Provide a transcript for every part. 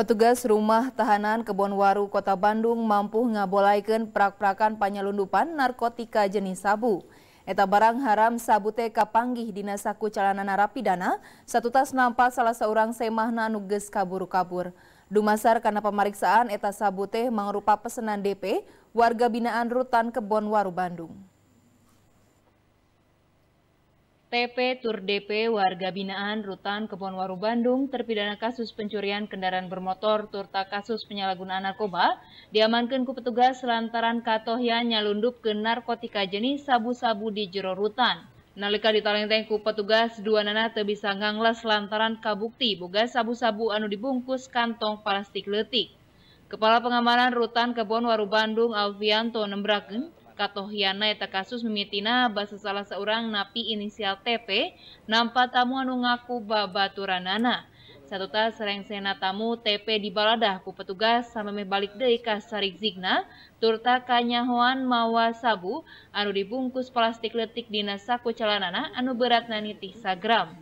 Petugas rumah tahanan Kebonwaru Kota Bandung mampu ngabolaikan prak-prakan panyelundupan narkotika jenis sabu. Eta barang haram sabu teh kapanggih dina saku calana narapidana, satu tas nampak salah seorang semahna nuges kabur-kabur. Dumasar karena pemeriksaan eta sabu teh mangrupa pesenan DP warga binaan rutan Kebonwaru Bandung. TP Tur DP warga binaan Rutan Kebonwaru Bandung terpidana kasus pencurian kendaraan bermotor turta kasus penyalahgunaan narkoba diamankan ku petugas lantaran katohnya nyalundup ke narkotika jenis sabu-sabu di jero rutan. Nalika ditalenteng ku petugas dua nana terbisa bisa ngangles lantaran kabukti boga sabu-sabu anu dibungkus kantong plastik letik. Kepala Pengamanan Rutan Kebonwaru Bandung Alfianto Nembraken Katohiana eta kasus mimitina basa salah seorang napi inisial TP nampak tamu anu ngaku babaturanana. Satu tas rengsena tamu TP dibaladah ku petugas sama balik deui kasarik zigna. turta kanyahoan mawa sabu anu dibungkus plastik letik dina saku celanana anu beratna nitih sagram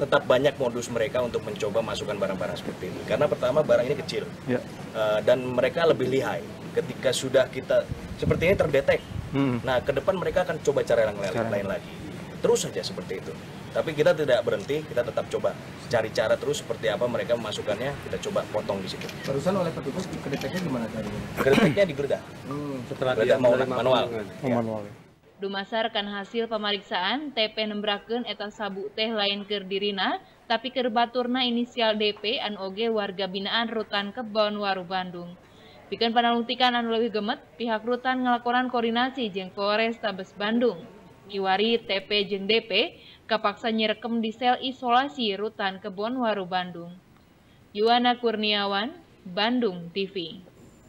tetap banyak modus mereka untuk mencoba masukkan barang-barang seperti ini karena pertama barang ini kecil ya. Eh, dan mereka lebih lihai ketika sudah kita seperti ini terdetek hmm. nah ke depan mereka akan coba cara yang lain, lain lagi terus saja seperti itu tapi kita tidak berhenti kita tetap coba cari cara terus seperti apa mereka memasukkannya kita coba potong di situ barusan oleh petugas kedeteknya gimana caranya kedeteknya digeledah hmm, setelah gerda iya. mau manual ya. manual Dumasarkan hasil pemeriksaan, TP nembrakeun eta sabu teh lain keur dirina, tapi keur baturna inisial DP an warga binaan Rutan Kebon Waru Bandung. Bikin penelitikan anu lebih gemet, pihak rutan ngelakoran koordinasi jeng Polres Tabes Bandung. Kiwari TP jeng DP kapaksa nyerekem di sel isolasi rutan Kebonwaru Bandung. Yuana Kurniawan, Bandung TV.